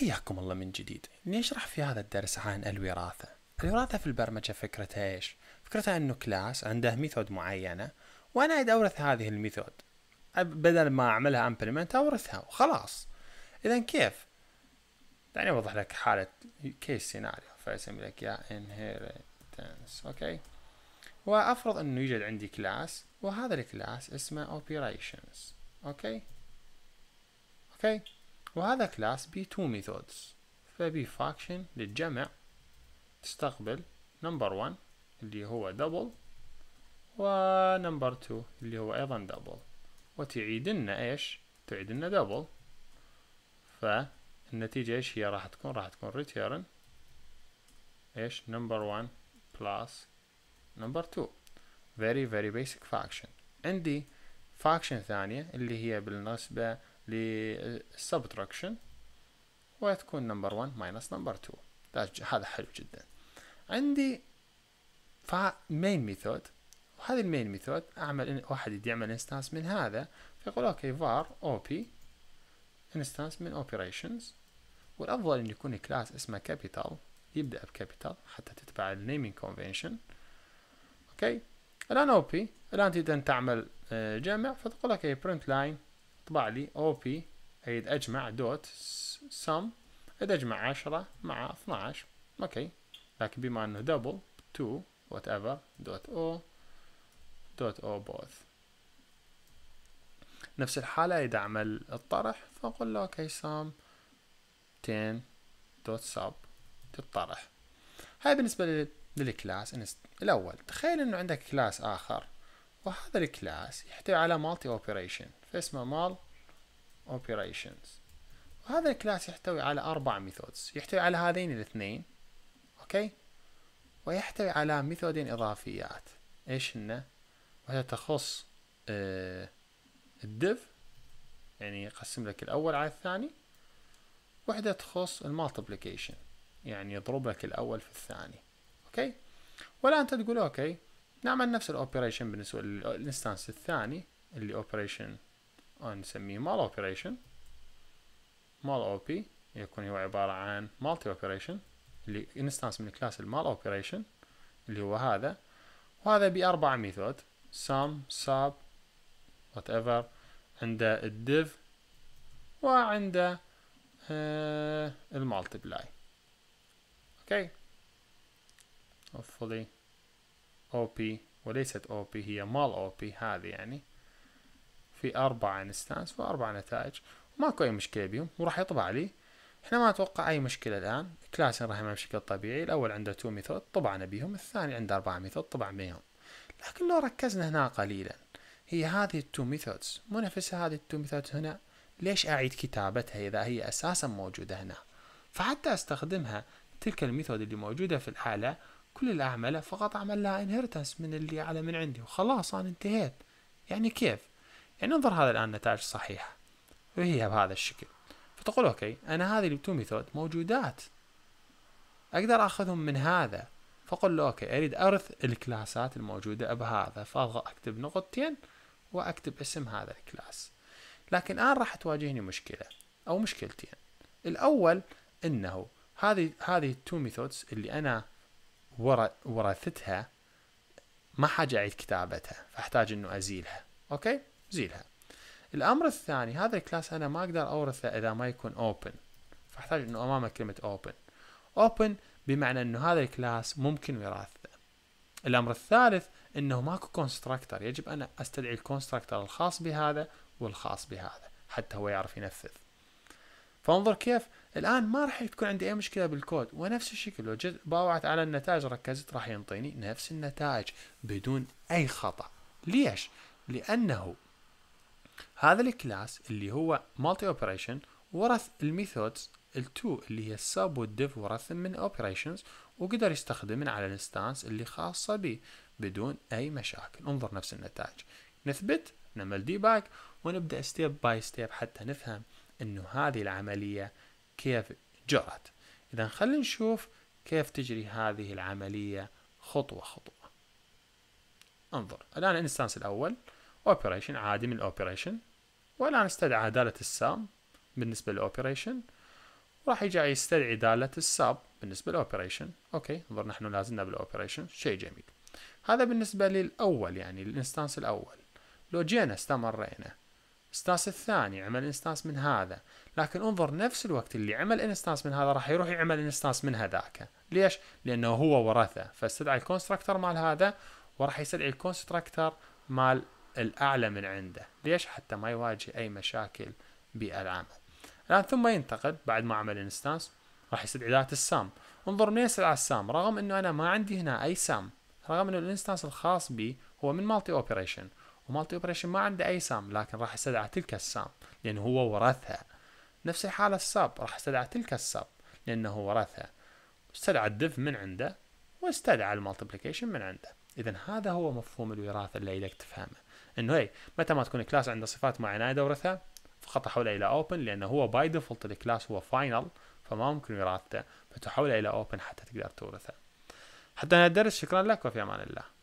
حياكم الله من جديد نشرح في هذا الدرس عن الوراثة الوراثة في البرمجة فكرتها ايش؟ فكرتها انه كلاس عنده ميثود معينة وانا اريد اورث هذه الميثود بدل ما اعملها امبلمنت اورثها وخلاص اذا كيف؟ دعني اوضح لك حالة كيس سيناريو فاسمي لك يا inheritance اوكي وافرض انه يوجد عندي كلاس وهذا الكلاس اسمه operations اوكي اوكي وهذا كلاس بي تو ميثودز فبي فاكشن للجمع تستقبل نمبر 1 اللي هو دبل ونمبر 2 اللي هو ايضا دبل وتعيد لنا ايش تعيد لنا دبل فالنتيجة ايش هي راح تكون راح تكون ريتيرن ايش نمبر 1 بلس نمبر 2 very very basic function عندي فاكشن ثانية اللي هي بالنسبة للسبتراكشن وتكون نمبر 1 ماينس نمبر 2 هذا حلو جدا عندي فا مين ميثود وهذه المين ميثود اعمل واحد يدي يعمل انستانس من هذا فيقول اوكي var op انستانس من operations والافضل ان يكون كلاس اسمه كابيتال يبدا بكابيتال حتى تتبع النيمينج كونفنشن اوكي الان op الان تريد ان تعمل آه، جمع فتقول اوكي print line طلع لي او بي اريد اجمع دوت سم اريد اجمع 10 مع 12 اوكي لكن بما انه دبل 2 وات ايفر دوت او دوت او بوث نفس الحالة إذا أعمل الطرح فأقول له أوكي سم 10 دوت سب للطرح هاي بالنسبة للكلاس الأول تخيل أنه عندك كلاس آخر وهذا الكلاس يحتوي على مالتي اوبريشن فاسمه مال اوبريشنز وهذا الكلاس يحتوي على اربع ميثودز يحتوي على هذين الاثنين اوكي ويحتوي على ميثودين اضافيات ايش هن وهذا تخص آه الدف يعني يقسم لك الاول على الثاني وحدة تخص المالتبليكيشن يعني يضرب لك الاول في الثاني اوكي ولا انت تقول اوكي نعمل نفس الاوبريشن بالنسبة للانستانس الثاني اللي اوبريشن نسميه مال اوبريشن مال او بي يكون هو عبارة عن مالتي اوبريشن اللي انستانس من كلاس المال اوبريشن اللي هو هذا وهذا بأربع ميثود سام ساب وات ايفر عنده الديف وعنده المالتي بلاي اوكي okay. hopefully OP وليست OP هي مال OP هذه يعني في أربعة انستانس وأربع نتائج ماكو أي مشكلة بيهم وراح يطبع لي احنا ما نتوقع أي مشكلة الآن كلاسين راح يمشي بشكل طبيعي الأول عنده 2 ميثود طبعنا بيهم الثاني عنده 4 ميثود طبع بيهم لكن لو ركزنا هنا قليلا هي هذه التو ميثودز مو نفسها هذه التو ميثودز هنا ليش أعيد كتابتها إذا هي أساسا موجودة هنا فحتى أستخدمها تلك الميثود اللي موجودة في الحالة كل اللي أعمله فقط أعمل لها انهرتنس من اللي على من عندي وخلاص أنا انتهيت يعني كيف يعني انظر هذا الآن النتائج صحيحة وهي بهذا الشكل فتقول أوكي أنا هذه التو ميثود موجودات أقدر أخذهم من هذا فقل له أوكي أريد أرث الكلاسات الموجودة بهذا فأضغط أكتب نقطتين وأكتب اسم هذا الكلاس لكن الآن راح تواجهني مشكلة أو مشكلتين الأول أنه هذه هذه التو ميثودز اللي أنا ورثتها ما حاجة أعيد كتابتها فأحتاج أنه أزيلها أوكي زيلها الأمر الثاني هذا الكلاس أنا ما أقدر أورثه إذا ما يكون open فأحتاج أنه أمامه كلمة open open بمعنى أنه هذا الكلاس ممكن وراثته الأمر الثالث أنه ماكو constructor يجب أن أستدعي الكونستراكتر الخاص بهذا والخاص بهذا حتى هو يعرف ينفذ فانظر كيف الان ما راح تكون عندي اي مشكله بالكود ونفس الشكل لو جيت باوعت على النتائج ركزت راح ينطيني نفس النتائج بدون اي خطا ليش لانه هذا الكلاس اللي هو مالتي اوبريشن ورث الميثودز التو اللي هي السب والديف ورث من اوبريشنز وقدر يستخدمن على الانستانس اللي خاصه به بدون اي مشاكل انظر نفس النتائج نثبت نعمل ديباج ونبدا ستيب باي ستيب حتى نفهم انه هذه العملية كيف جرت اذا خلينا نشوف كيف تجري هذه العملية خطوة خطوة انظر الان الانستانس الاول اوبريشن عادي من الاوبريشن والان استدعى دالة السام بالنسبة للاوبريشن وراح يجي يستدعي دالة الساب بالنسبة للاوبريشن اوكي انظر نحن لازلنا بالاوبريشن شيء جميل هذا بالنسبة للأول يعني الانستانس الأول لو جينا استمرينا انستانس الثاني عمل انستانس من هذا لكن انظر نفس الوقت اللي عمل انستانس من هذا راح يروح يعمل انستانس من هذاك ليش لانه هو ورثه فاستدعى الكونستراكتر مال هذا وراح يستدعي الكونستراكتر مال الاعلى من عنده ليش حتى ما يواجه اي مشاكل بالعمل الان ثم ينتقد بعد ما عمل انستانس راح يستدعي ذات السام انظر منين يستدعى السام رغم انه انا ما عندي هنا اي سام رغم انه الانستانس الخاص بي هو من مالتي اوبريشن ومالتي اوبريشن ما عنده اي سام لكن راح يستدعى تلك السام لانه هو ورثها نفس الحاله الساب راح يستدعى تلك الساب لانه ورثها استدعى الدف من عنده واستدعى المالتيبليكيشن من عنده اذا هذا هو مفهوم الوراثه اللي يدك تفهمه انه هي متى ما تكون كلاس عنده صفات معينه يدورثها فخطحوا الى اوبن لانه هو باي ديفولت الكلاس هو فاينل فما ممكن وراثته فتحوله الى اوبن حتى تقدر تورثه حتى انا الدرس شكرا لك وفي امان الله